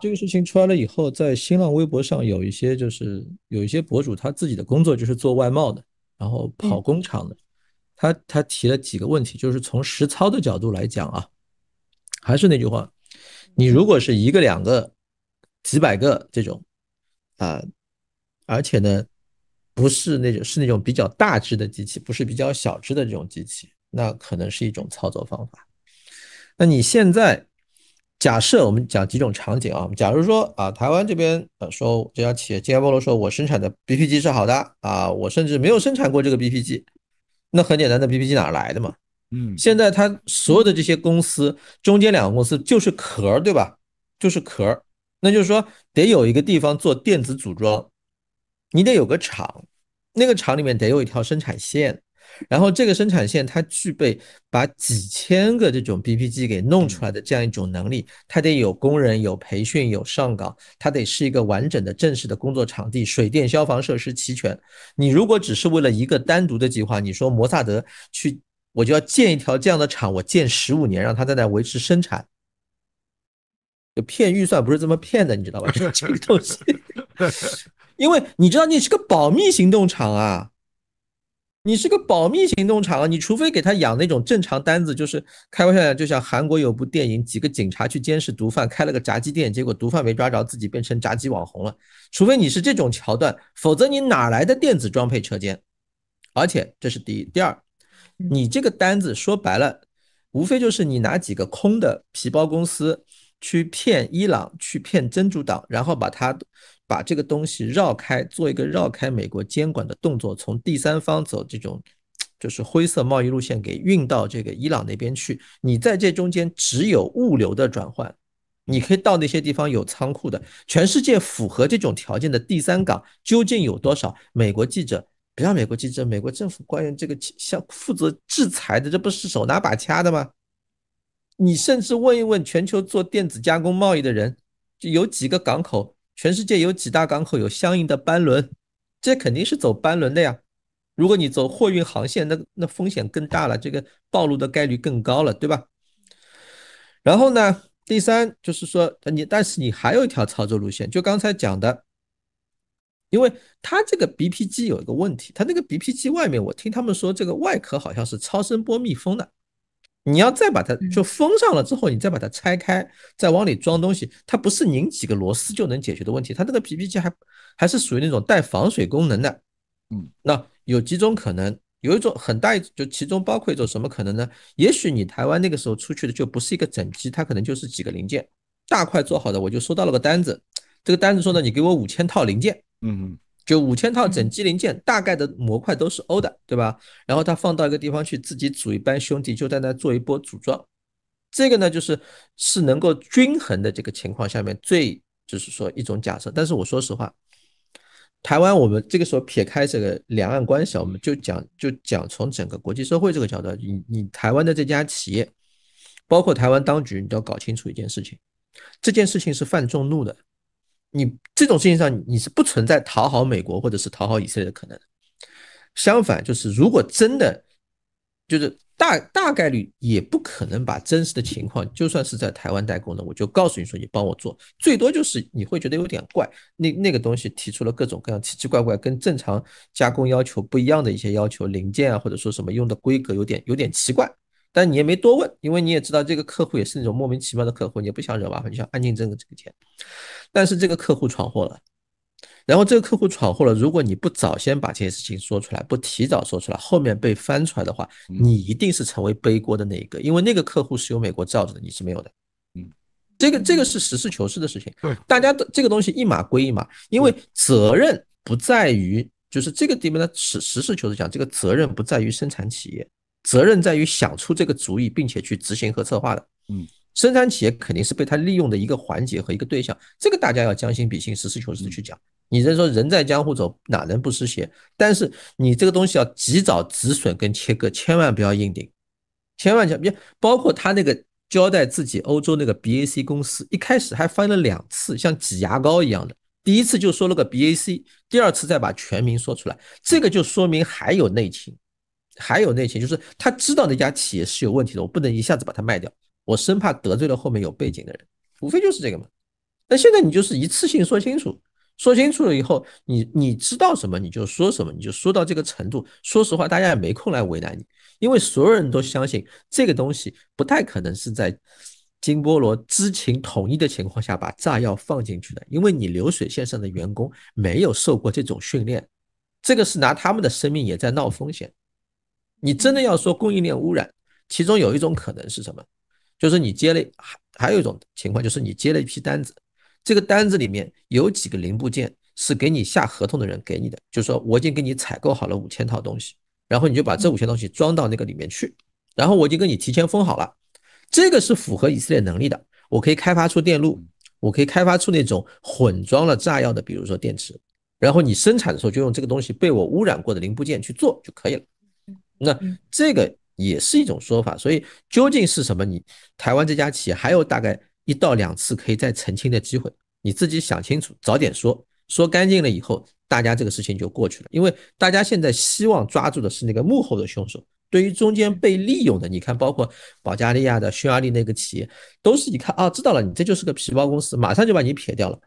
这个事情出来了以后，在新浪微博上有一些，就是有一些博主，他自己的工作就是做外贸的，然后跑工厂的，他他提了几个问题，就是从实操的角度来讲啊，还是那句话，你如果是一个两个、几百个这种，啊，而且呢，不是那种是那种比较大只的机器，不是比较小只的这种机器，那可能是一种操作方法。那你现在？假设我们讲几种场景啊，假如说啊，台湾这边呃说这家企业金加波罗说，我生产的 b p 机是好的啊，我甚至没有生产过这个 b p 机，那很简单的 b p 机哪来的嘛？嗯，现在它所有的这些公司中间两个公司就是壳，对吧？就是壳，那就是说得有一个地方做电子组装，你得有个厂，那个厂里面得有一条生产线。然后这个生产线它具备把几千个这种 BPG 给弄出来的这样一种能力，它得有工人、有培训、有上岗，它得是一个完整的正式的工作场地，水电消防设施齐全。你如果只是为了一个单独的计划，你说摩萨德去，我就要建一条这样的厂，我建十五年，让它在那维持生产，就骗预算不是这么骗的，你知道吧？这个东西，因为你知道你是个保密行动厂啊。你是个保密行动场啊，你除非给他养那种正常单子，就是开玩笑就像韩国有部电影，几个警察去监视毒贩，开了个炸鸡店，结果毒贩没抓着，自己变成炸鸡网红了。除非你是这种桥段，否则你哪来的电子装配车间？而且这是第一，第二，你这个单子说白了，无非就是你拿几个空的皮包公司。去骗伊朗，去骗真主党，然后把他把这个东西绕开，做一个绕开美国监管的动作，从第三方走这种就是灰色贸易路线，给运到这个伊朗那边去。你在这中间只有物流的转换，你可以到那些地方有仓库的。全世界符合这种条件的第三港究竟有多少？美国记者，不要美国记者，美国政府官员这个像负责制裁的，这不是手拿把掐的吗？你甚至问一问全球做电子加工贸易的人，就有几个港口，全世界有几大港口有相应的班轮，这肯定是走班轮的呀。如果你走货运航线，那那风险更大了，这个暴露的概率更高了，对吧？然后呢，第三就是说，你但是你还有一条操作路线，就刚才讲的，因为它这个 BPG 有一个问题，它那个 BPG 外面，我听他们说这个外壳好像是超声波密封的。你要再把它就封上了之后，你再把它拆开，再往里装东西，它不是拧几个螺丝就能解决的问题。它这个皮皮机还还是属于那种带防水功能的。嗯，那有几种可能，有一种很大一就其中包括一种什么可能呢？也许你台湾那个时候出去的就不是一个整机，它可能就是几个零件，大块做好的。我就收到了个单子，这个单子说呢，你给我五千套零件。嗯。就五千套整机零件，大概的模块都是欧的，对吧？然后他放到一个地方去，自己组一班兄弟就在那做一波组装。这个呢，就是是能够均衡的这个情况下面最就是说一种假设。但是我说实话，台湾我们这个时候撇开这个两岸关系，我们就讲就讲从整个国际社会这个角度，你你台湾的这家企业，包括台湾当局，你都要搞清楚一件事情，这件事情是犯众怒的。你这种事情上，你是不存在讨好美国或者是讨好以色列的可能相反，就是如果真的，就是大大概率也不可能把真实的情况，就算是在台湾代工的，我就告诉你说，你帮我做，最多就是你会觉得有点怪，那那个东西提出了各种各样奇奇怪怪、跟正常加工要求不一样的一些要求，零件啊，或者说什么用的规格有点有点奇怪。但你也没多问，因为你也知道这个客户也是那种莫名其妙的客户，你也不想惹麻烦，你想安静挣个这个钱。但是这个客户闯祸了，然后这个客户闯祸了，如果你不早先把这些事情说出来，不提早说出来，后面被翻出来的话，你一定是成为背锅的那一个，因为那个客户是由美国罩着的，你是没有的。嗯，这个这个是实事求是的事情。对，大家的这个东西一码归一码，因为责任不在于就是这个地方呢，实实事求是讲，这个责任不在于生产企业。责任在于想出这个主意，并且去执行和策划的。嗯，生产企业肯定是被他利用的一个环节和一个对象，这个大家要将心比心，实事求是的去讲。你人说人在江湖走，哪能不湿鞋？但是你这个东西要及早止损跟切割，千万不要硬顶，千万要别包括他那个交代自己欧洲那个 BAC 公司，一开始还翻了两次，像挤牙膏一样的，第一次就说了个 BAC，第二次再把全名说出来，这个就说明还有内情。还有那情，就是他知道那家企业是有问题的，我不能一下子把它卖掉，我生怕得罪了后面有背景的人，无非就是这个嘛。那现在你就是一次性说清楚，说清楚了以后，你你知道什么你就说什么，你就说到这个程度。说实话，大家也没空来为难你，因为所有人都相信这个东西不太可能是在金波罗知情同意的情况下把炸药放进去的，因为你流水线上的员工没有受过这种训练，这个是拿他们的生命也在闹风险。你真的要说供应链污染，其中有一种可能是什么？就是你接了还还有一种情况，就是你接了一批单子，这个单子里面有几个零部件是给你下合同的人给你的，就是说我已经给你采购好了五千套东西，然后你就把这五千东西装到那个里面去，然后我就给你提前封好了，这个是符合以色列能力的，我可以开发出电路，我可以开发出那种混装了炸药的，比如说电池，然后你生产的时候就用这个东西被我污染过的零部件去做就可以了。那这个也是一种说法，所以究竟是什么？你台湾这家企业还有大概一到两次可以再澄清的机会，你自己想清楚，早点说说干净了以后，大家这个事情就过去了。因为大家现在希望抓住的是那个幕后的凶手，对于中间被利用的，你看，包括保加利亚的、匈牙利那个企业，都是你看啊，知道了，你这就是个皮包公司，马上就把你撇掉了。